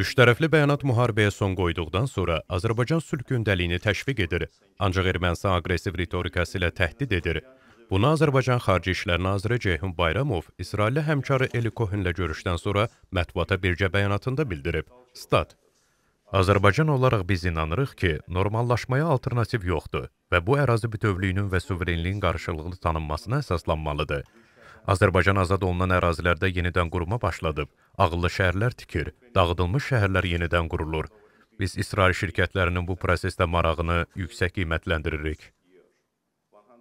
Üçtərəfli bəyanat müharibəyə son qoyduqdan sonra Azərbaycan sülh gündəliyini təşviq edir, ancaq Ermənistan aqressiv ritorikası ilə təhdid edir. Buna Azərbaycan Xarici İşlər Naziri Ceyhun Bayramov İsrailli həmkarı Eli Cohen-lə görüşdən sonra mətbuata birgə bəyanatında bildirib. Stat. Azərbaycan olaraq biz inanırıq ki, normallaşmaya alternativ yoxdur və bu ərazi bütövlüyünün və suverenliyin qarşılıqlı tanınmasına əsaslanmalıdır. Azərbaycan azad olunan ərazilərdə yenidən quruma başladıb, ağıllı şəhərlər tikir, dağıdılmış şəhərlər yenidən qurulur. Biz İsrail şirkətlərinin bu prosesdə marağını yüksək qiymətləndiririk.